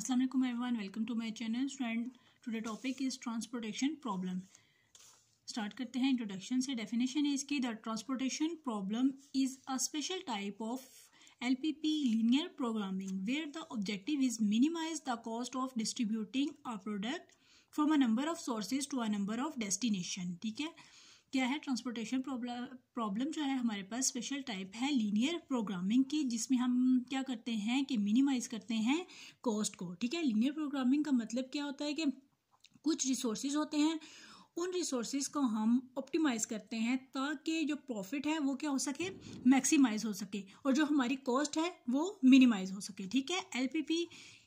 Aslam everyone welcome to my channel friend today topic is transportation problem start करते हैं introduction से definition है इसकी the transportation problem is a special type of L P P linear programming where the objective is minimise the cost of distributing a product from a number of sources to a number of destination ठीक है क्या है transportation problem problem जो है हमारे पास special type है linear programming की जिसमें हम क्या करते हैं कि मिनिमाइज करते हैं कॉस्ट को ठीक है लीनियर प्रोग्रामिंग का मतलब क्या होता है कि कुछ रिसोर्सेज होते हैं उन रिसोर्स को हम ऑप्टिमाइज़ करते हैं ताकि जो प्रॉफिट है वो क्या हो सके मैक्सिमाइज हो सके और जो हमारी कॉस्ट है वो मिनिमाइज हो सके ठीक है एलपीपी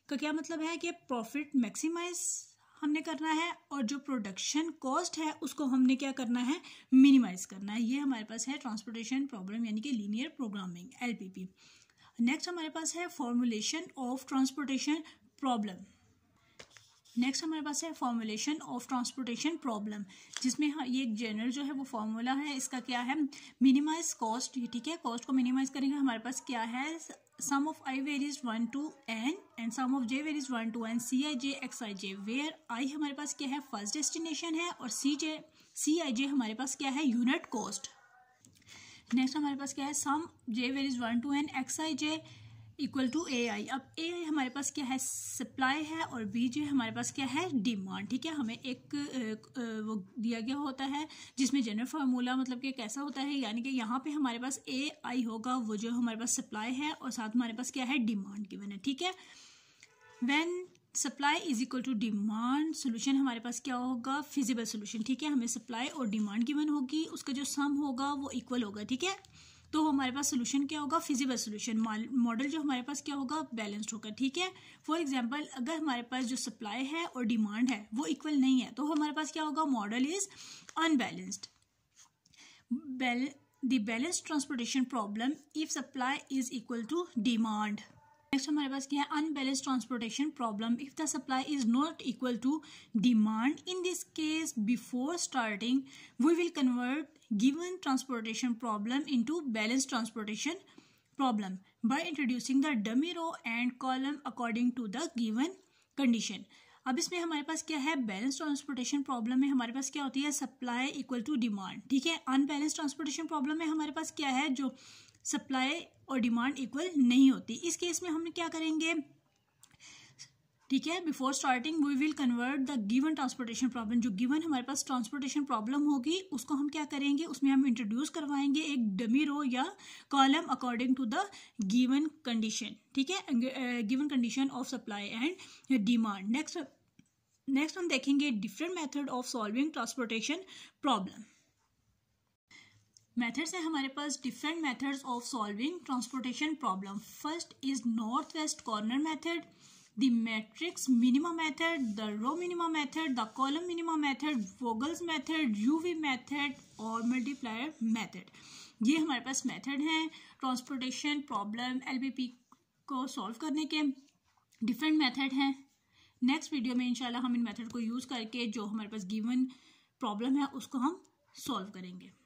का क्या मतलब है कि प्रॉफिट मैक्सिमाइज हमने करना है और जो प्रोडक्शन कॉस्ट है उसको हमने क्या करना है मिनिमाइज करना है ये हमारे पास है ट्रांसपोर्टेशन प्रॉब्लम यानी कि लीनियर प्रोग्रामिंग एल नेक्स्ट हमारे पास है formulation of transportation problem next हमारे पास है फॉर्मुलेशन ऑफ ट्रांसपोर्टेशन प्रॉब्लम जिसमें हाँ, ये एक जनरल जो है वो फॉर्मूला है इसका क्या है मिनिमाइज कॉस्ट ठीक है कॉस्ट को मिनिमाइज करेंगे हमारे पास क्या है I where is one two N and sum of J where is one two N C I J X I J where I हमारे पास क्या है फर्स्ट डेस्टिनेशन है और सी जे सी आई जे हमारे पास क्या है यूनिट कॉस्ट नेक्स्ट हमारे पास क्या है sum where varies one two N X I J equal to A I अब ए आई हमारे पास क्या है सप्लाई है और बी जो है हमारे पास क्या है डिमांड ठीक है हमें एक, वो दिया गया होता है जिसमें जनरल फार्मूला मतलब कि कैसा होता है यानी कि यहाँ पे हमारे पास ए आई होगा वो जो हमारे पास सप्लाई है और साथ हमारे पास क्या है डिमांड की है ठीक है when supply is equal to demand solution हमारे पास क्या होगा फिजिबल सोल्यूशन ठीक है हमें सप्लाई और डिमांड की होगी उसका जो सम होगा वो इक्वल होगा ठीक है तो हमारे पास सोल्यूशन क्या होगा फिजिबल सोल्यूशन मॉडल जो हमारे पास क्या होगा बैलेंस्ड होगा ठीक है फॉर एग्जाम्पल अगर हमारे पास जो सप्लाई है और डिमांड है वो इक्वल नहीं है तो हमारे पास क्या होगा model is unbalanced the balance transportation problem if supply is equal to demand next हमारे पास क्या है unbalance transportation problem if the supply is not equal to demand in this case before starting we will convert given transportation problem into balance transportation problem by introducing the dummy row and column according to the given condition अब इसमें हमारे पास क्या है balance transportation problem में हमारे पास क्या होती है सप्लाई इक्वल टू डिमांड ठीक है अनबैलेंस ट्रांसपोर्टेशन प्रॉब्लम में हमारे पास क्या है जो सप्लाई और डिमांड इक्वल नहीं होती इस केस में हम क्या करेंगे ठीक है before starting we will convert the given transportation problem जो गिवन हमारे पास ट्रांसपोर्टेशन प्रॉब्लम होगी उसको हम क्या करेंगे उसमें हम इंट्रोड्यूस करवाएंगे एक डमी रो या column according to the given condition ठीक है given condition of supply and demand next next हम देखेंगे different method of solving transportation problem methods हैं हमारे पास different methods of solving transportation problem first is north west corner method the matrix minima method, the row minima method, the column minima method, Vogel's method, UV method और multiplier method. ये हमारे पास method हैं transportation problem LPP को solve करने के different method हैं next video में इंशाल्लाह हम इन मेथड को यूज़ करके जो हमारे पास गिवन प्रॉब्लम है उसको हम सॉल्व करेंगे